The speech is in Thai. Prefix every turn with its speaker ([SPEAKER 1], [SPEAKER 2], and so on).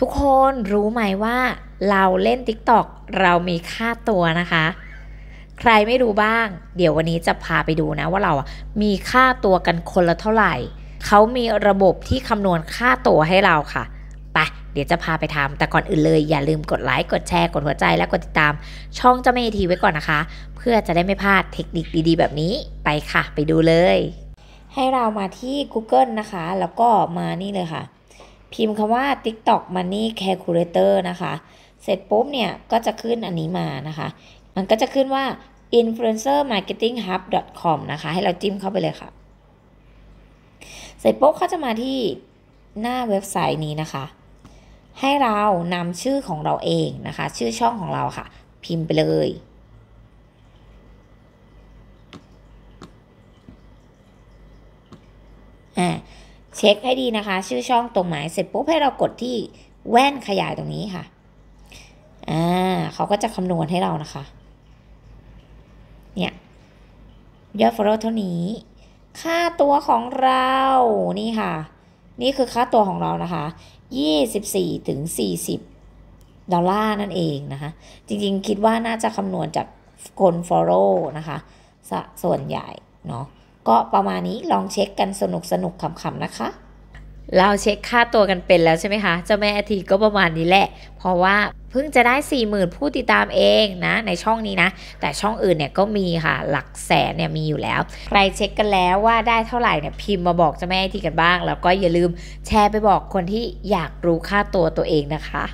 [SPEAKER 1] ทุกคนรู้ไหมว่าเราเล่น TikTok เรามีค่าตัวนะคะ ใครไม่รู้บ้างเดี๋ยววันนี้จะพาไปดูนะ ว่าเรามีค่าตัวกันคนละเท่าไหร่เขามีระบบที่คำนวณค่าตัวให้เราค่ะไปเดี๋ยวจะพาไปทำแต่ก่อนอื่นเลย อย่าลืมกดไลค์กดแชร์ กดหัวใจและกดติดตาม ช่องเจ้าแม่ทีไว้ก่อนนะคะ เพื่อจะได้ไม่พลาดเทคนิคดีๆ แบบนี้ไปค่ะ ไปดูเลย ให้เรามาที่ Google นะคะ แล้วก็มานี่เลยค่ะพิมพ์คำว่า TikTok Money Calculator นะคะ เสร็จปุ๊บเนี่ยก็จะขึ้นอันนี้มานะคะ มันก็จะขึ้นว่า influencermarketinghub.com นะคะ ให้เราจิ้มเข้าไปเลยค่ะ เสร็จปุ๊บเขาจะมาที่หน้าเว็บไซต์นี้นะคะ ให้เรานำชื่อของเราเองนะคะ ชื่อช่องของเราค่ะ พิมพ์ไปเลยอ่าเช็คให้ดีนะคะ ชื่อช่องตรงหมายเสร็จปุ๊บให้เรากดที่แว่นขยายตรงนี้ค่ะ อ่าเขาก็จะคำนวณให้เรานะคะ เนี่ยยอดฟอลโล่เท่านี้ค่าตัวของเรานี่ค่ะ นี่คือค่าตัวของเรานะคะ 24 ถึง 40ดอลลาร์นั่นเองนะคะ จริงๆคิดว่าน่าจะคำนวณจากคนฟอลโล่นะคะส่วนใหญ่เนาะก็ประมาณนี้ลองเช็คกันสนุกสนุกขำๆนะคะ เราเช็คค่าตัวกันเป็นแล้วใช่ไหมคะเจ้าแม่อาทีก็ประมาณนี้แหละ เพราะว่าเพิ่งจะได้40,000ผู้ติดตามเองนะในช่องนี้นะ แต่ช่องอื่นเนี่ยก็มีค่ะหลักแสนเนี่ยมีอยู่แล้วใครเช็คกันแล้วว่าได้เท่าไหร่เนี่ยพิมพ์มาบอกเจ้าแม่อทีกันบ้าง แล้วก็อย่าลืมแชร์ไปบอกคนที่อยากรู้ค่าตัวตัวเองนะคะ